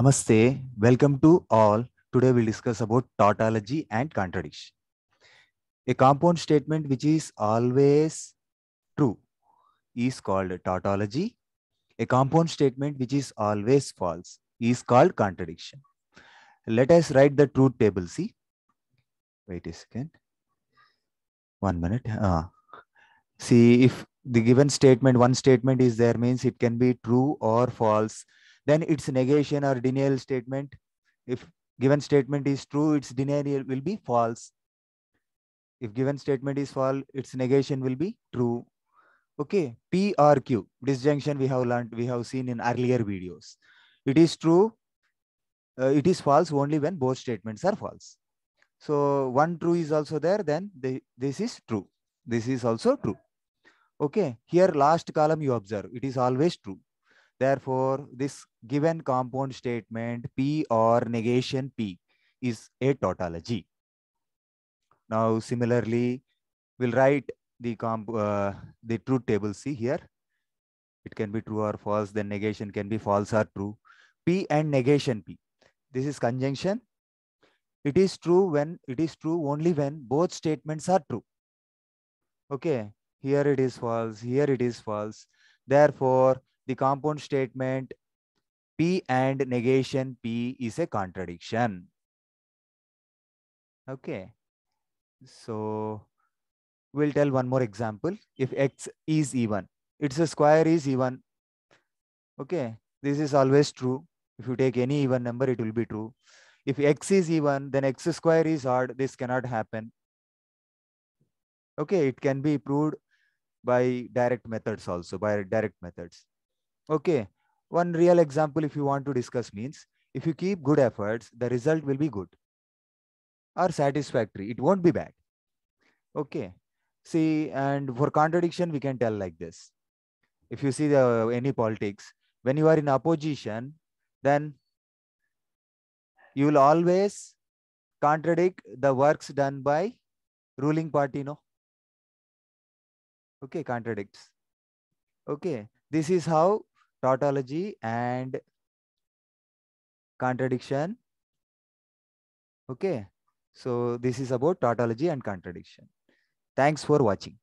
Namaste, welcome to all. Today we'll discuss about tautology and contradiction. A compound statement which is always true is called tautology. A compound statement which is always false is called contradiction. Let us write the truth table, see. Wait a second. One minute. Uh, see, if the given statement, one statement is there means it can be true or false then its negation or denial statement if given statement is true its denial will be false if given statement is false its negation will be true okay p or q disjunction we have learned we have seen in earlier videos it is true uh, it is false only when both statements are false so one true is also there then they, this is true this is also true okay here last column you observe it is always true Therefore, this given compound statement P or negation P is a tautology. Now, similarly, we'll write the, comp, uh, the truth table C here. It can be true or false, then negation can be false or true. P and negation P. This is conjunction. It is true when it is true only when both statements are true. Okay, here it is false, here it is false. Therefore, the compound statement P and negation P is a contradiction. Okay. So we'll tell one more example. If X is even, it's a square is even. Okay. This is always true. If you take any even number, it will be true. If X is even, then X square is odd. This cannot happen. Okay. It can be proved by direct methods also, by direct methods. Okay. One real example, if you want to discuss means, if you keep good efforts, the result will be good or satisfactory. It won't be bad. Okay. See, and for contradiction, we can tell like this. If you see the any politics, when you are in opposition, then you will always contradict the works done by ruling party, no? Okay, contradicts. Okay, this is how tautology and contradiction okay so this is about tautology and contradiction thanks for watching